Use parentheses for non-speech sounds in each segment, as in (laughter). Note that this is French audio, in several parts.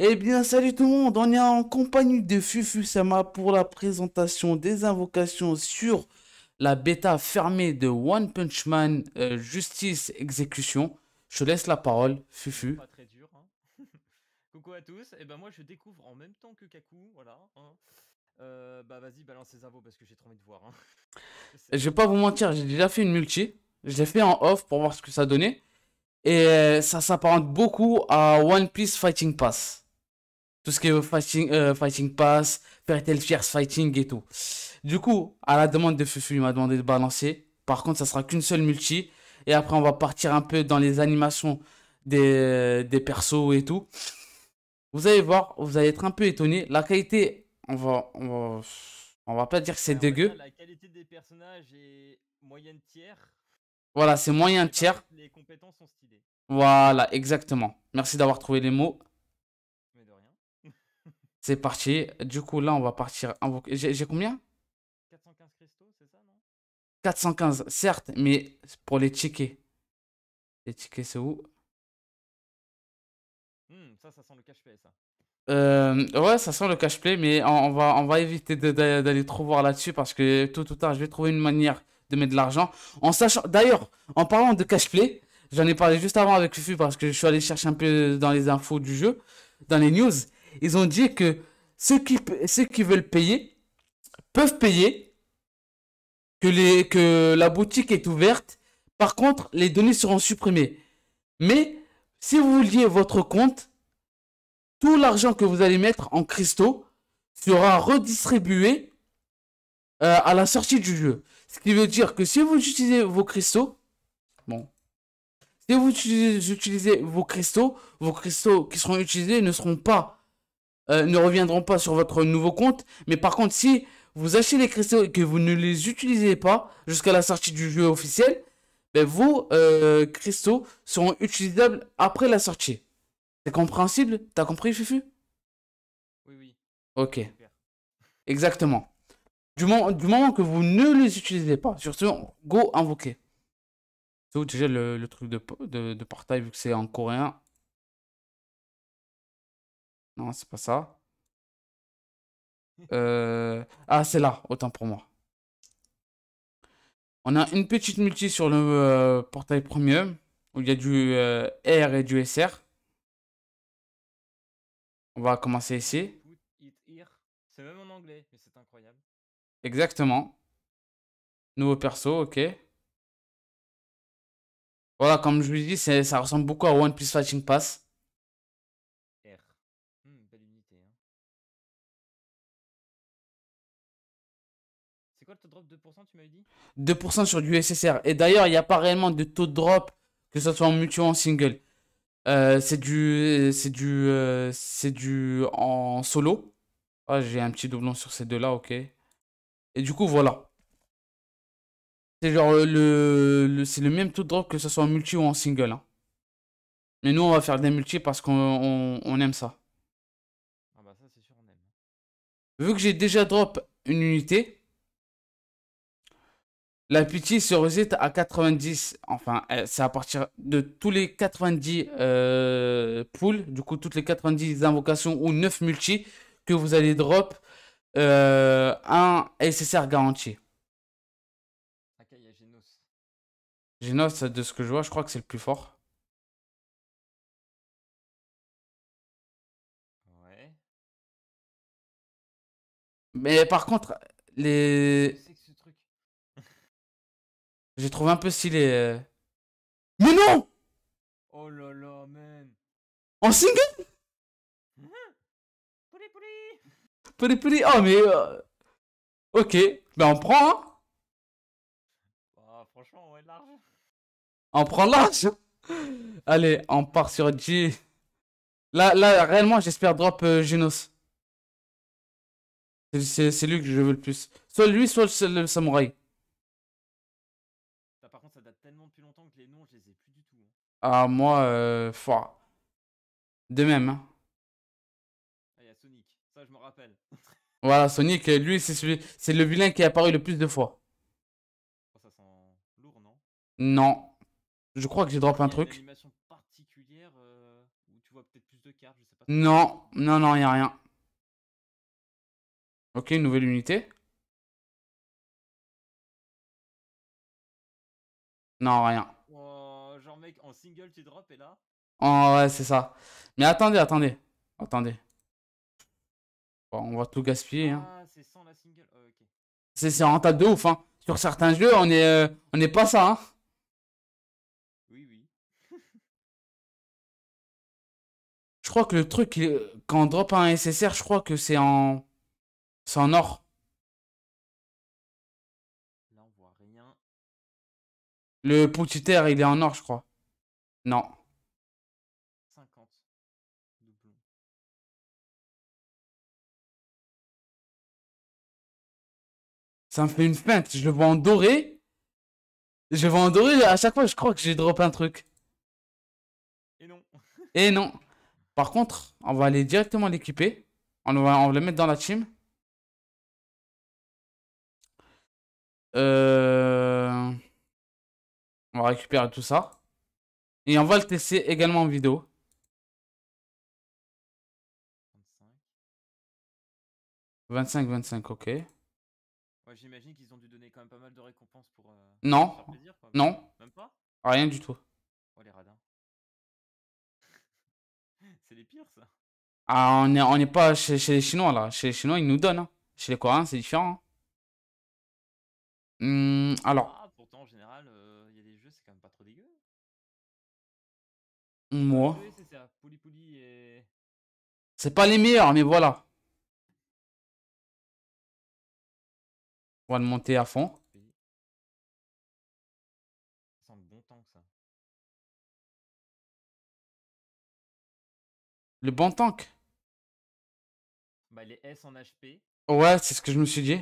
Eh bien, salut tout le monde, on est en compagnie de Fufu Sama pour la présentation des invocations sur la bêta fermée de One Punch Man euh, Justice Exécution. Je laisse la parole, Fufu. Hein. (laughs) Coucou à tous. Et eh ben moi, je découvre en même temps que Kaku, voilà. Hein. Euh, bah vas-y, balancez les avos parce que j'ai trop envie de voir. Hein. (laughs) je vais pas vous mentir, j'ai déjà fait une multi. Je l'ai fait en off pour voir ce que ça donnait. Et euh, ça s'apparente beaucoup à One Piece Fighting Pass tout ce qui est euh, fighting, euh, fighting pass, faire fierce fighting et tout. Du coup, à la demande de Fufu, il m'a demandé de balancer. Par contre, ça sera qu'une seule multi. Et après, on va partir un peu dans les animations des, des persos et tout. Vous allez voir, vous allez être un peu étonné. La qualité, on va, on va, pas dire que c'est dégueu. La qualité des personnages est moyenne tiers. Voilà, c'est moyen tiers. Les compétences sont stylées. Voilà, exactement. Merci d'avoir trouvé les mots. C'est parti. Du coup, là, on va partir. J'ai combien 415 cristaux, c'est certes, mais pour les tickets. Les tickets, c'est où hmm, Ça, ça sent le cash play, ça. Euh, ouais, ça sent le cash play, mais on, va, on va éviter d'aller trop voir là-dessus parce que tout ou tard, je vais trouver une manière de mettre de l'argent. En sachant, d'ailleurs, en parlant de cash play, j'en ai parlé juste avant avec Fufu parce que je suis allé chercher un peu dans les infos du jeu, dans les news ils ont dit que ceux qui, ceux qui veulent payer peuvent payer, que, les, que la boutique est ouverte. Par contre, les données seront supprimées. Mais si vous vouliez votre compte, tout l'argent que vous allez mettre en cristaux sera redistribué euh, à la sortie du jeu. Ce qui veut dire que si vous utilisez vos cristaux, bon, si vous utilisez vos cristaux, vos cristaux qui seront utilisés ne seront pas euh, ne reviendront pas sur votre nouveau compte. Mais par contre, si vous achetez les cristaux et que vous ne les utilisez pas jusqu'à la sortie du jeu officiel, ben vos euh, cristaux seront utilisables après la sortie. C'est compréhensible T'as compris, Fufu Oui, oui. Ok. Exactement. Du, moment, que vous ne les utilisez pas, surtout Go invoquer. C'est où déjà le, truc de, de, de portail vu que c'est en coréen non, c'est pas ça. Euh, ah, c'est là, autant pour moi. On a une petite multi sur le euh, portail premium, où il y a du euh, R et du SR. On va commencer ici. C'est même en anglais, mais c'est incroyable. Exactement. Nouveau perso, ok. Voilà, comme je vous dis, ça ressemble beaucoup à One Piece Fighting Pass. 2% tu m'avais dit 2% sur du SSR. Et d'ailleurs, il n'y a pas réellement de taux de drop, que ce soit en multi ou en single. Euh, c'est du. C'est du. Euh, c'est du. En solo. Ah, j'ai un petit doublon sur ces deux-là, ok. Et du coup, voilà. C'est genre euh, le, le c'est le même taux de drop que ce soit en multi ou en single. Hein. Mais nous, on va faire des multi parce qu'on aime ça. Ah bah Vu que j'ai déjà drop une unité, la se résiste à 90, enfin, euh, c'est à partir de tous les 90 euh, poules, du coup, toutes les 90 invocations ou 9 multi que vous allez drop euh, un SSR garanti. Ok, il y a Genos. Genos, de ce que je vois, je crois que c'est le plus fort. Ouais. Mais par contre, les. J'ai trouvé un peu stylé. Euh. Mais non Oh là là, man. En single Pouli pouli Pouli Oh mais... Euh, ok, ben on prend hein bah, Franchement, est large. On prend large Allez, on part sur G. Là, là réellement, j'espère drop euh, Genos. C'est lui que je veux le plus. Soit lui, soit le samouraï. longtemps que les noms, je les ai plus du tout. Hein. Ah, moi, euh, fort. De même. Hein. Ah, il y a Sonic, ça je me rappelle. (laughs) voilà, Sonic, euh, lui, c'est celui... le vilain qui est apparu le plus de fois. Oh, ça sent lourd, non Non. Je crois que j'ai drop un truc. Une particulière euh, où tu vois peut-être plus de cartes, je sais pas. Non, non, non, il a rien. Ok, nouvelle unité. Non, rien. genre, mec, en single, tu drop et là Oh, ouais, c'est ça. Mais attendez, attendez. Attendez. Bon, on va tout gaspiller. Hein. Ah, c'est sans la single. Oh, rentable de ouf. Hein. Sur certains jeux, on est, euh, on est pas ça. Hein. Oui, oui. (laughs) je crois que le truc, euh, quand on drop un SSR, je crois que c'est en. C'est en or. Le Poutiter, il est en or, je crois. Non. 50. Ça me fait une feinte. Je le vois en doré. Je le vois en doré. À chaque fois, je crois que j'ai drop un truc. Et non. (laughs) Et non. Par contre, on va aller directement l'équiper. On va, on va le mettre dans la team. Euh... On va récupérer tout ça. Et on va le tester également en vidéo. « 25, 25, ok. j'imagine qu'ils ont dû donner quand même pas mal de récompenses pour. Euh, non. faire plaisir, Non. Même pas Rien du tout. Oh, les radins. (laughs) C'est les pires, ça. Ah, on n'est on est pas chez, chez, les Chinois, là. Chez les Chinois, ils nous donnent. Hein. Chez les Coréens, c'est différent. Hum, alors. Ah, pourtant, en général, euh, c'est quand même pas trop dégueu. Moi. c'est ça. Pouli et. C'est pas les meilleurs, mais voilà. On va le monter à fond. le bon tank, ça. Le bon Bah, les S en HP. Ouais, c'est ce que je me suis dit.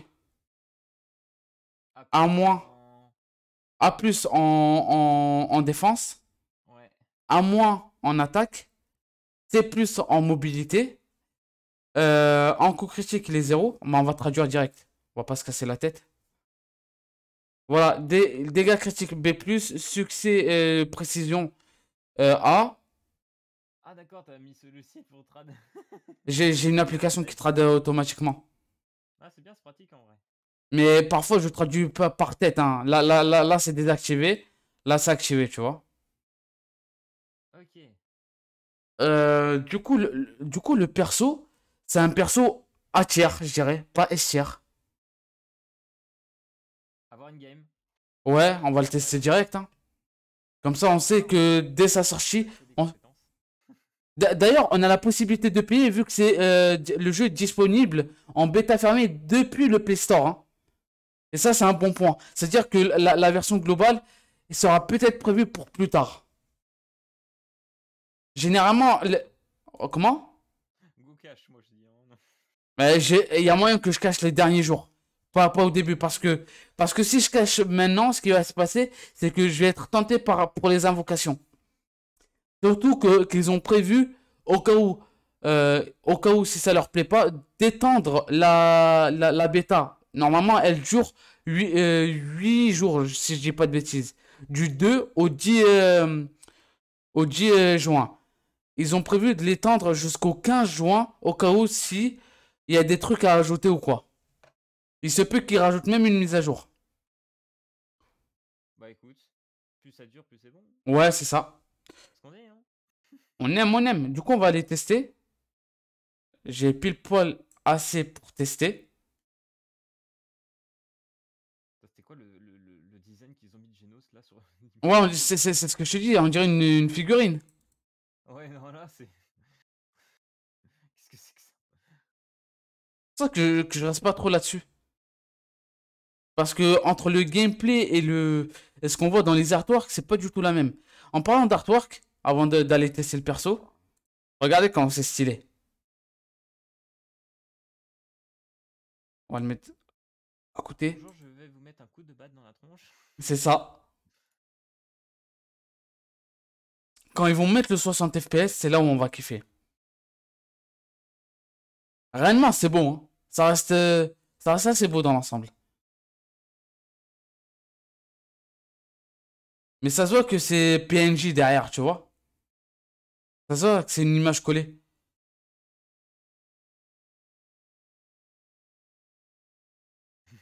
Ah, un mois a plus en, en, défense. A moins en attaque. C plus en mobilité. Euh, en coup critique, les zéros. Mais on va traduire direct. On va pas se casser la tête. Voilà, dégâts critiques B+, succès euh, précision euh, A. Ah d'accord, t'as mis celui-ci pour trad. (laughs) J'ai une application qui trad automatiquement. Ah c'est bien, c'est pratique en vrai. Mais parfois, je traduis pas par tête. Hein. Là, là, là, là c'est désactivé. Là, c'est activé, tu vois. Ok. Euh, du, coup, le, du coup, le perso, c'est un perso à tier je dirais. Pas S tier. Avoir une game. Ouais, on va le tester direct. Hein. Comme ça, on sait que dès sa sortie... On... D'ailleurs, on a la possibilité de payer vu que c'est euh, le jeu est disponible en bêta fermée depuis le Play Store. Hein. Et ça, c'est un bon point. C'est-à-dire que la, version globale sera peut-être prévue pour plus tard. Généralement, oh, comment cache, moi je dis. Hein, Mais il y a moyen que je cache les derniers jours. Pas, au début, parce que, parce que si je cache maintenant, ce qui va se passer, c'est que je vais être tenté par, pour les invocations. Surtout qu'ils ont prévu, au cas où, euh, au cas où si ça leur plaît pas, d'étendre la, la, la, bêta Normalement, elle dure 8, euh, jours, si je dis pas de bêtises. Du 2 au 10, euh, au 10 euh, juin. Ils ont prévu de l'étendre jusqu'au 15 juin, au cas où s'il y a des trucs à rajouter ou quoi. Il se peut qu'ils rajoutent même une mise à jour. Bah écoute, plus ça dure, plus c'est bon. Ouais, c'est ça. On, est, hein. (laughs) on aime, on aime. Du coup, on va aller tester. J'ai pile poil assez pour tester. Ouais, c'est ce que je te dis, on dirait une, figurine. Ouais, non, là, c'est. (laughs) Qu'est-ce que c'est que ça C'est ça que, je reste pas trop là-dessus. Parce que entre le gameplay et le ce qu'on voit dans les artworks, c'est pas du tout la même. En parlant d'artwork, avant d'aller tester le perso, regardez comment c'est stylé. On va le mettre à côté. C'est ça. Quand ils vont mettre le 60 FPS, c'est là où on va kiffer. Réellement, c'est bon. Hein. Ça reste, ça reste assez beau dans l'ensemble. Mais ça se voit que c'est PNJ derrière, tu vois. Ça se voit que c'est une image collée. (laughs)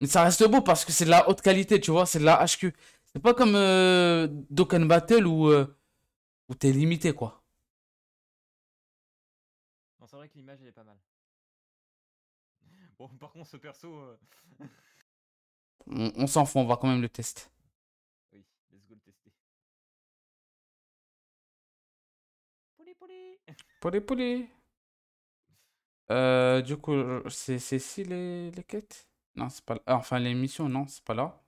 Mais ça reste beau parce que c'est de la haute qualité, tu vois, c'est de la HQ. C'est pas comme euh, Battle euh, où, t'es limité, quoi. c'est vrai que l'image, elle est pas mal. (laughs) Bon, par contre, ce perso... Euh, (laughs) on, s'en fout, on va quand même le test. Oui, let's go le tester. Pouli, pouli (laughs) Pouli, pouli euh, du coup, c'est ici les, les quêtes Non, c'est pas là. Ah, enfin, les missions, non, c'est pas là.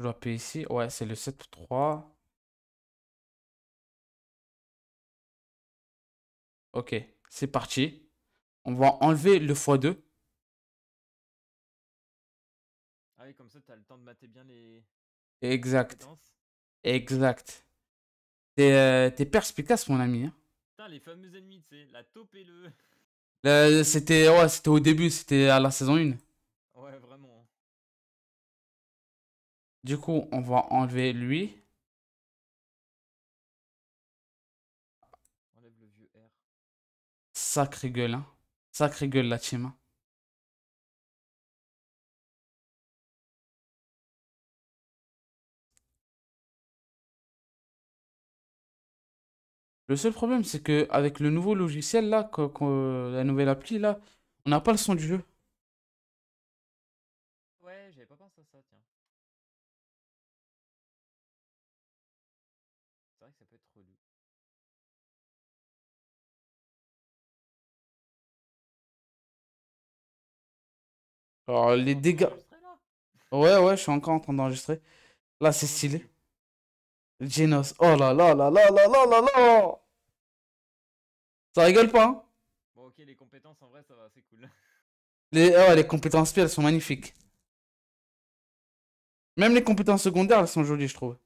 Je dois payer ici. Ouais, c'est le 7-3. Ok, c'est parti. On va enlever le x2. Ah oui, comme ça, tu le temps de mater bien les. Exact. exact. T'es euh, perspicace, mon ami. Hein. Putain, les fameux ennemis, tu sais, la taupe et le. Euh, c'était au début, c'était à la saison 1. Ouais, vraiment. Du coup, on va enlever lui. Enlève Sacré gueule, hein. Sacré gueule, la team. Hein. Le seul problème, c'est que avec le nouveau logiciel là, que, la nouvelle appli là, on n'a pas le son du jeu. Alors, les dégâts. Ouais, ouais, je suis encore en train d'enregistrer. Là, c'est stylé. Genos. Oh là là là là là là là là Ça rigole pas, hein Bon, ok, les compétences, en vrai, ça va, c'est cool. Les... Oh, les compétences, elles sont magnifiques. Même les compétences secondaires, elles sont jolies, je trouve.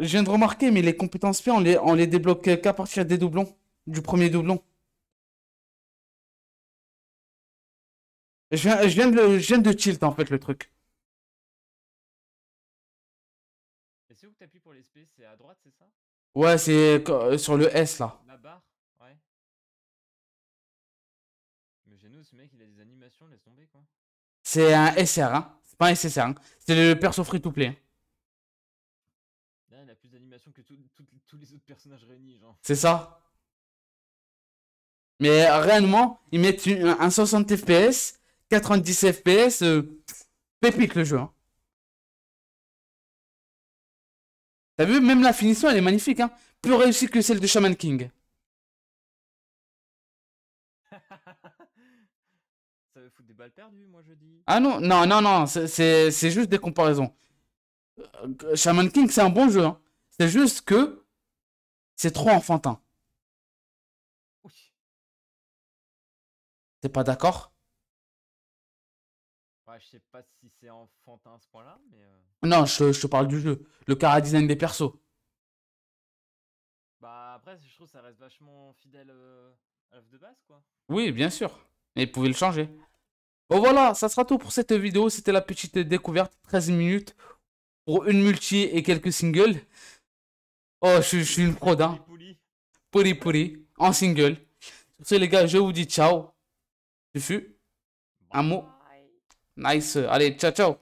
Je viens de remarquer, mais les compétences P, on les, on les débloque qu'à partir des doublons, du premier doublon. Je viens, je viens, de, je viens de tilt en fait le truc. Et c'est où que t'appuies pour les SP C'est à droite, c'est ça Ouais, c'est sur le S là. La barre Ouais. Mais chez nous, ce mec il a des animations, laisse tomber quoi. C'est un SR, hein. C'est pas un SSR, hein. C'est le perso free to play. Hein. Il a plus d'animation que tous les autres personnages réunis, genre. C'est ça. Mais euh, réellement, ils mettent un 60 FPS, 90 FPS, euh, pépite le jeu. Hein. T'as vu, même la finition, elle est magnifique. Hein. Plus réussie que celle de Shaman King. (laughs) Ça veut foutre des balles perdues, moi je dis. Ah non, non, non, non, c'est juste des comparaisons. Euh, Shaman King, c'est un bon jeu. Hein. C'est juste que c'est trop enfantin. T'es pas d'accord bah, je sais pas si c'est enfantin ce point-là, mais... Euh. Non, je, te parle du jeu. Le cara design des persos. Bah après, je trouve ça reste vachement fidèle euh, à l'œuvre de base, quoi. Oui, bien sûr. Mais ils pouvaient le changer. Bon voilà, ça sera tout pour cette vidéo. C'était la petite découverte, 13 minutes, pour une multi et quelques singles. Oh, je, suis une prod, hein. Poli en single. Sur ce, les gars, je vous dis ciao. Je suis un mot. Nice. Allez, ciao, ciao.